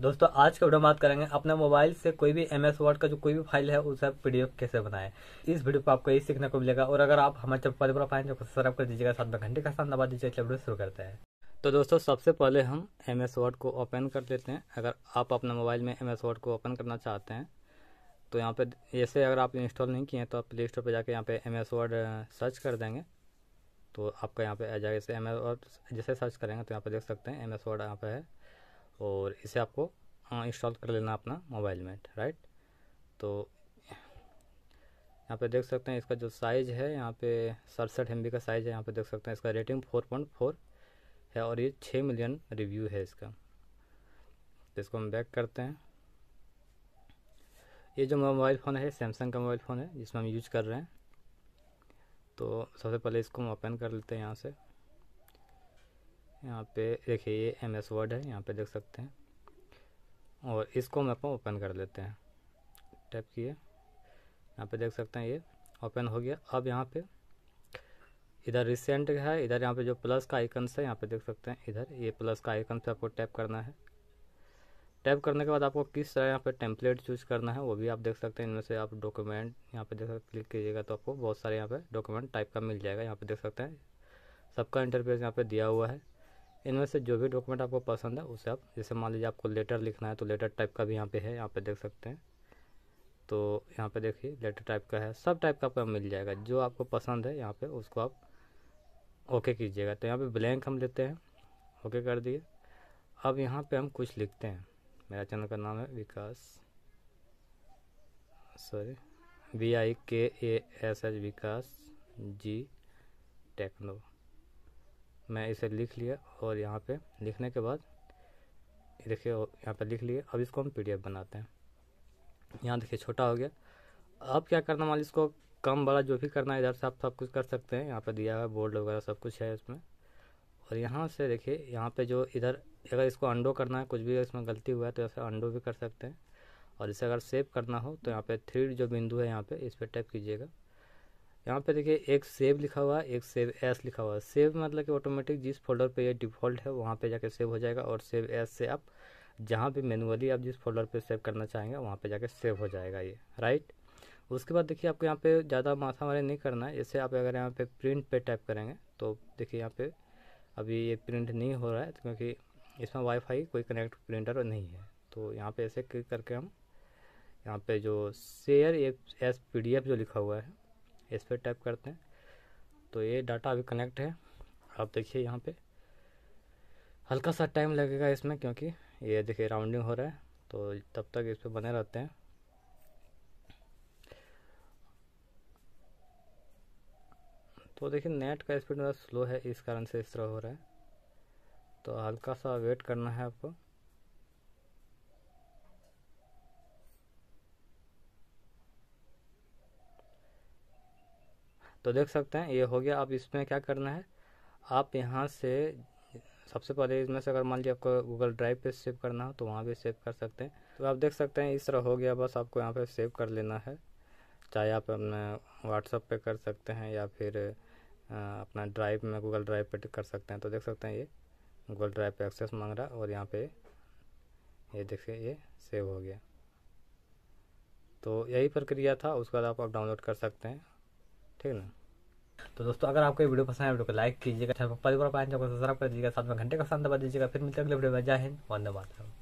दोस्तों आज के वीडियो में बात करेंगे अपने मोबाइल से कोई भी एम एस वर्ड का जो कोई भी फाइल है उसे पीडीएफ कैसे बनाएं इस वीडियो पर आपको यही सीखने को मिलेगा और अगर आप हमारे चैनल पर पाएंगे तो सब्सक्राइब कर दीजिएगा साथ में घंटे का स्थान दबा दीजिए चलिए वीडियो शुरू करते हैं तो दोस्तों सबसे पहले हम एम एस वर्ड को ओपन कर लेते हैं अगर आप अपने मोबाइल में एम एस वर्ड को ओपन करना चाहते हैं तो यहाँ पर जैसे अगर आप इंस्टॉल नहीं किए हैं तो आप प्ले स्टोर पर जाकर यहाँ पर एम एस वर्ड सर्च कर देंगे तो आपका यहाँ पे आ जाएगा जैसे एम एस वर्ड जैसे सर्च करेंगे तो यहाँ पे देख सकते हैं एम एस वर्ड यहाँ पे है और इसे आपको इंस्टॉल कर लेना अपना मोबाइल में राइट तो यहाँ पे देख सकते हैं इसका जो साइज़ है यहाँ पे सड़सठ एम का साइज़ है यहाँ पे देख सकते हैं इसका रेटिंग 4.4 है और ये 6 मिलियन रिव्यू है इसका तो इसको हम बैक करते हैं ये जो मोबाइल फ़ोन है सैमसंग का मोबाइल फ़ोन है जिसमें हम यूज कर रहे हैं तो सबसे पहले इसको हम ओपन कर लेते हैं यहाँ से यहाँ पे देखिए ये एम एस वर्ड है यहाँ पे देख सकते हैं और इसको हम अपन ओपन कर लेते हैं टैप किए यहाँ पे देख सकते हैं ये ओपन हो गया अब यहाँ पे इधर रिसेंट है इधर यहाँ पे जो प्लस का आइकन्स है यहाँ पे देख सकते हैं इधर ये प्लस का आइकन पे आपको टैप करना है टैप करने के बाद आपको किस तरह यहाँ पे टेम्पलेट चूज करना है वो भी आप देख सकते हैं इनमें से आप डॉक्यूमेंट यहाँ पे देख सकते क्लिक कीजिएगा तो आपको बहुत सारे यहाँ पे डॉक्यूमेंट टाइप का मिल जाएगा यहाँ पे देख सकते हैं सबका इंटरफेस यहाँ पे दिया हुआ है इनमें से जो भी डॉक्यूमेंट आपको पसंद है उसे आप जैसे मान लीजिए आपको लेटर लिखना है तो लेटर टाइप का भी यहाँ पे है यहाँ पे देख सकते हैं तो यहाँ पे देखिए लेटर टाइप का है सब टाइप का आपको मिल जाएगा जो आपको पसंद है यहाँ पे उसको आप ओके कीजिएगा तो यहाँ पे ब्लैंक हम लेते हैं ओके कर दिए अब यहाँ पर हम कुछ लिखते हैं मेरा चैनल का नाम है विकास sorry V I K A S H Vikas ji techno मैं इसे लिख लिया और यहाँ पे लिखने के बाद देखिए यहाँ पे लिख लिए अब इसको हम पीडीएफ बनाते हैं यहाँ देखिए छोटा हो गया अब क्या करना मान इसको कम बड़ा जो भी करना है इधर से आप सब कुछ कर सकते हैं यहाँ पर दिया हुआ बोर्ड वगैरह सब कुछ है इसमें और यहाँ से देखिए यहाँ पर जो इधर अगर इसको अंडो करना है कुछ भी इसमें गलती हुआ है तो ऐसे अंडो भी कर सकते हैं और इसे अगर सेव करना हो तो यहाँ पे थ्री जो बिंदु है यहाँ पे इस पर टैप कीजिएगा यहाँ पे देखिए एक सेव लिखा हुआ है एक सेव एस लिखा हुआ है सेव मतलब कि ऑटोमेटिक जिस फोल्डर पे ये डिफ़ॉल्ट है वहाँ पे जाके सेव हो जाएगा और सेव एस से आप जहाँ भी मैनुअली आप जिस फोल्डर पे सेव करना चाहेंगे वहाँ पे जाके सेव हो जाएगा ये राइट उसके बाद देखिए आपको यहाँ पे ज़्यादा माथा मारे नहीं करना है जैसे आप अगर यहाँ पर प्रिंट पर टाइप करेंगे तो देखिए यहाँ पर अभी ये प्रिंट नहीं हो रहा है तो क्योंकि इसमें वाईफाई कोई कनेक्ट प्रिंटर नहीं है तो यहाँ पर ऐसे क्लिक करके हम यहाँ पे जो शेयर एक एस पी जो लिखा हुआ है इस पर टैप करते हैं तो ये डाटा अभी कनेक्ट है आप देखिए यहाँ पे हल्का सा टाइम लगेगा इसमें क्योंकि ये देखिए राउंडिंग हो रहा है तो तब तक इस पर बने रहते हैं तो देखिए नेट का स्पीड मेरा स्लो है इस कारण से इस तरह हो रहा है तो हल्का सा वेट करना है आपको तो देख सकते हैं ये हो गया अब इसमें क्या करना है आप यहाँ से सबसे पहले इसमें से अगर मान लीजिए आपको गूगल ड्राइव पे सेव करना हो तो वहाँ भी सेव कर सकते हैं तो आप देख सकते हैं इस तरह हो गया बस आपको यहाँ पे सेव कर लेना है चाहे आप अपने व्हाट्सअप पे कर सकते हैं या फिर अपना ड्राइव में गूगल ड्राइव पे कर सकते हैं तो देख सकते हैं ये गूगल ड्राइव पे एक्सेस मांग रहा और यहाँ पर ये देखिए ये सेव हो गया तो यही प्रक्रिया था उसके बाद आप डाउनलोड कर सकते हैं ठीक है तो दोस्तों अगर आपको ये वीडियो पसंद है वीडियो को लाइक कीजिएगा परिवार पाएंगे सब्सक्राइब कर दीजिएगा साथ में घंटे का साथ दबा दीजिएगा फिर मिलते हैं अगले वीडियो में जय हिंद वंदे मातरम